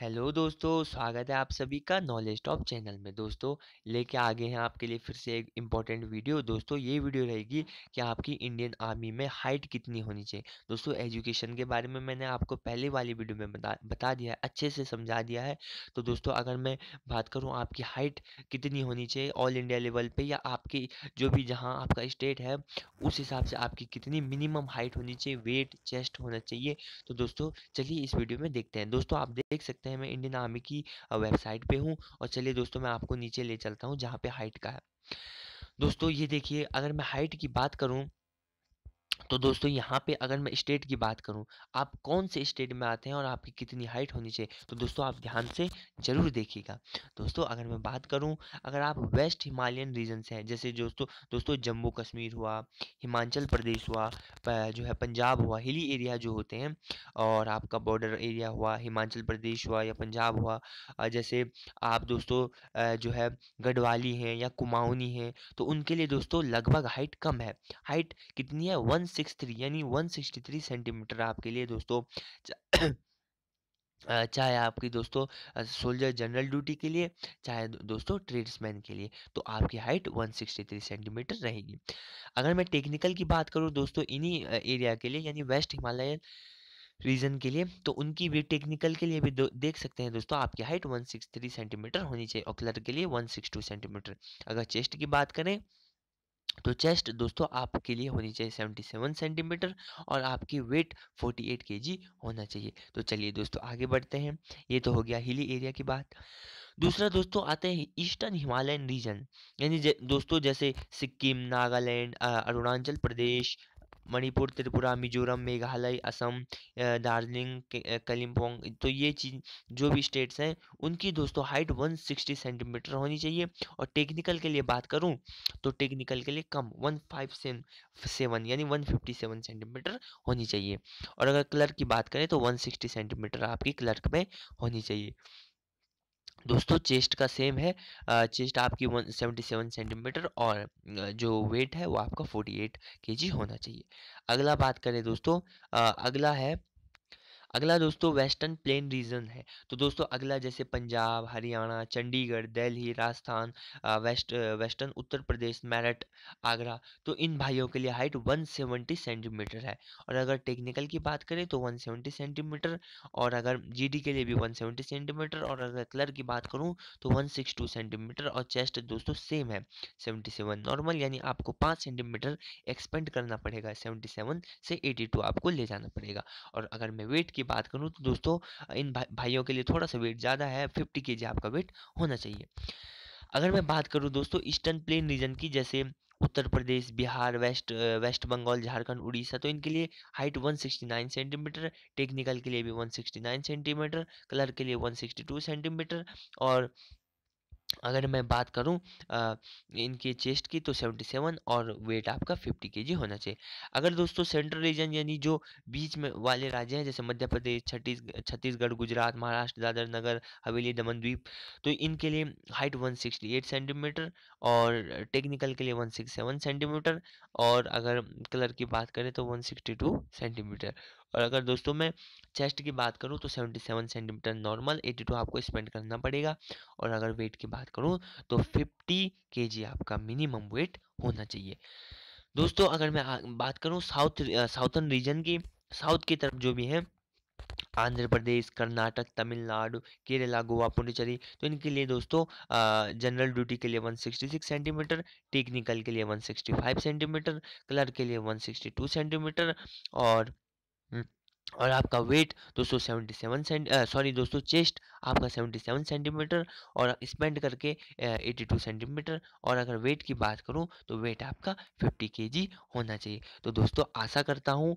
hello दोस्तों स्वागत है आप सभी का नॉलेज टॉप चैनल में दोस्तों लेके आगे हैं आपके लिए फिर से एक इम्पॉर्टेंट वीडियो दोस्तों ये वीडियो रहेगी कि आपकी इंडियन आर्मी में हाइट कितनी होनी चाहिए दोस्तों एजुकेशन के बारे में मैंने आपको पहले वाली वीडियो में बता बता दिया है अच्छे से समझा दिया है तो दोस्तों अगर मैं बात करूँ आपकी हाइट कितनी होनी चाहिए ऑल इंडिया लेवल पर या आपकी जो भी जहाँ आपका स्टेट है उस हिसाब से आपकी कितनी मिनिमम हाइट होनी चाहिए वेट चेस्ट होना चाहिए तो दोस्तों चलिए इस वीडियो में देखते हैं दोस्तों आप देख सकते सकते हैं मैं इंडियन आर्मी की वेबसाइट पे हूँ और चलिए दोस्तों मैं आपको नीचे ले चलता हूँ जहाँ पे हाइट का है दोस्तों ये देखिए अगर मैं हाइट की बात करूँ तो दोस्तों यहाँ पे अगर मैं स्टेट की बात करूँ आप कौन से स्टेट में आते हैं और आपकी कितनी हाइट होनी चाहिए तो दोस्तों आप ध्यान से ज़रूर देखिएगा दोस्तों अगर मैं बात करूँ अगर आप वेस्ट हिमालयन रीजन से हैं जैसे दोस्तों दोस्तों जम्मू कश्मीर हुआ हिमाचल प्रदेश हुआ जो है पंजाब हुआ हिली एरिया जो होते हैं और आपका बॉर्डर एरिया हुआ हिमाचल प्रदेश हुआ या पंजाब हुआ जैसे आप दोस्तों जो है गढ़वाली हैं या कुमाऊनी हैं तो उनके लिए दोस्तों लगभग हाइट कम है हाइट कितनी है वन सिक्स थ्री यानी वन सिक्सटी थ्री सेंटीमीटर आपके लिए दोस्तों चाहे आपकी दोस्तों सोल्जर जनरल ड्यूटी के लिए चाहे दोस्तों ट्रेड्समैन के लिए तो आपकी हाइट 163 सेंटीमीटर रहेगी अगर मैं टेक्निकल की बात करूं दोस्तों इन्हीं एरिया के लिए यानी वेस्ट हिमालयन रीजन के लिए तो उनकी भी टेक्निकल के लिए भी देख सकते हैं दोस्तों आपकी हाइट 163 सेंटीमीटर होनी चाहिए और क्लर के लिए 162 सेंटीमीटर अगर चेस्ट की बात करें तो चेस्ट दोस्तों आपके लिए होनी चाहिए 77 सेंटीमीटर और आपकी वेट 48 केजी होना चाहिए तो चलिए दोस्तों आगे बढ़ते हैं ये तो हो गया हिली एरिया की बात दूसरा दोस्तों आते हैं ईस्टर्न हिमालयन रीजन यानी दोस्तों जैसे सिक्किम नागालैंड अरुणाचल प्रदेश मणिपुर त्रिपुरा मिजोरम मेघालय असम दार्जिलिंग कलिम्पोंग तो ये चीज़ जो भी स्टेट्स हैं उनकी दोस्तों हाइट 160 सेंटीमीटर होनी चाहिए और टेक्निकल के लिए बात करूं तो टेक्निकल के लिए कम वन सेवन यानी 157 सेंटीमीटर होनी चाहिए और अगर क्लर्क की बात करें तो 160 सेंटीमीटर आपकी क्लर्क में होनी चाहिए दोस्तों चेस्ट का सेम है चेस्ट आपकी वन सेवेंटी सेवन सेंटीमीटर और जो वेट है वो आपका 48 एट के जी होना चाहिए अगला बात करें दोस्तों अगला है अगला दोस्तों वेस्टर्न प्लेन रीजन है तो दोस्तों अगला जैसे पंजाब हरियाणा चंडीगढ़ दिल्ली राजस्थान वेस्ट वेस्टर्न उत्तर प्रदेश मेरठ आगरा तो इन भाइयों के लिए हाइट 170 सेंटीमीटर है और अगर टेक्निकल की बात करें तो 170 सेंटीमीटर और अगर जीडी के लिए भी 170 सेंटीमीटर और अगर कलर की बात करूँ तो वन सेंटीमीटर और चेस्ट दोस्तों सेम है सेवेंटी नॉर्मल यानी आपको पाँच सेंटीमीटर एक्सपेंड करना पड़ेगा सेवेंटी से एटी आपको ले जाना पड़ेगा और अगर मैं वेट की की बात करूँ तो दोस्तों इन भा, भाइयों के लिए थोड़ा सा वेट ज़्यादा है फिफ्टी के आपका वेट होना चाहिए अगर मैं बात करूँ दोस्तों ईस्टर्न प्लेन रीजन की जैसे उत्तर प्रदेश बिहार वेस्ट वेस्ट बंगाल झारखंड उड़ीसा तो इनके लिए हाइट 169 सेंटीमीटर टेक्निकल के लिए भी 169 सेंटीमीटर कलर के लिए 162 सेंटीमीटर और अगर मैं बात करूं इनके चेस्ट की तो 77 और वेट आपका 50 के होना चाहिए अगर दोस्तों सेंट्रल रीजन यानी जो बीच में वाले राज्य हैं जैसे मध्य प्रदेश छत्तीस छत्तीसगढ़ गुजरात महाराष्ट्र दादर नगर हवेली दमन द्वीप तो इनके लिए हाइट 168 सेंटीमीटर और टेक्निकल के लिए 167 सेंटीमीटर और अगर कलर की बात करें तो वन सेंटीमीटर और अगर दोस्तों मैं चेस्ट की बात करूँ तो 77 सेंटीमीटर नॉर्मल 82 आपको स्पेंड करना पड़ेगा और अगर वेट की बात करूँ तो 50 के आपका मिनिमम वेट होना चाहिए दोस्तों अगर मैं बात करूँ साउथ साउथर्न रीजन की साउथ की तरफ जो भी है आंध्र प्रदेश कर्नाटक तमिलनाडु केरला गोवा पुडुचेरी तो इनके लिए दोस्तों जनरल ड्यूटी के लिए 166 सेंटीमीटर टेक्निकल के लिए 165 सेंटीमीटर कलर के लिए 162 सेंटीमीटर और और आपका वेट दोस्तों सेवेंटी सेवन सेंट सॉरी दोस्तों चेस्ट आपका सेवेंटी सेवन सेंटीमीटर और स्पेंड करके एटी टू सेंटीमीटर और अगर वेट की बात करूं तो वेट आपका फिफ्टी के होना चाहिए तो दोस्तों आशा करता हूं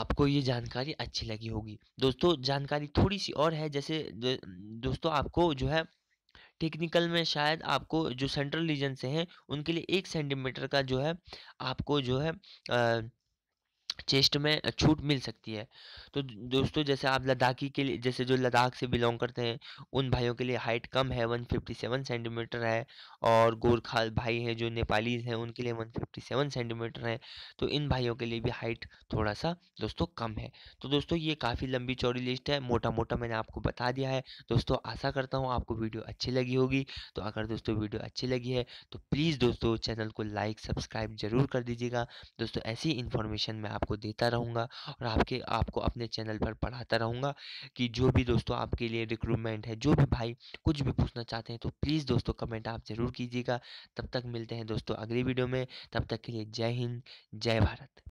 आपको ये जानकारी अच्छी लगी होगी दोस्तों जानकारी थोड़ी सी और है जैसे दोस्तों आपको जो है टेक्निकल में शायद आपको जो सेंट्रल रीजन से हैं उनके लिए एक सेंटीमीटर का जो है आपको जो है आ, चेस्ट में छूट मिल सकती है तो दोस्तों जैसे आप लद्दाखी के लिए जैसे जो लद्दाख से बिलोंग करते हैं उन भाइयों के लिए हाइट कम है 157 सेंटीमीटर है और गोरखा भाई हैं जो नेपालीज हैं उनके लिए 157 सेंटीमीटर है तो इन भाइयों के लिए भी हाइट थोड़ा सा दोस्तों कम है तो दोस्तों ये काफ़ी लंबी चौड़ी लिस्ट है मोटा मोटा मैंने आपको बता दिया है दोस्तों आशा करता हूँ आपको वीडियो अच्छी लगी होगी तो अगर दोस्तों वीडियो अच्छी लगी है तो प्लीज़ दोस्तों चैनल को लाइक सब्सक्राइब जरूर कर दीजिएगा दोस्तों ऐसी इन्फॉर्मेशन में आप आपको देता रहूँगा और आपके आपको अपने चैनल पर पढ़ाता रहूँगा कि जो भी दोस्तों आपके लिए रिक्रूटमेंट है जो भी भाई कुछ भी पूछना चाहते हैं तो प्लीज़ दोस्तों कमेंट आप ज़रूर कीजिएगा तब तक मिलते हैं दोस्तों अगली वीडियो में तब तक के लिए जय हिंद जय भारत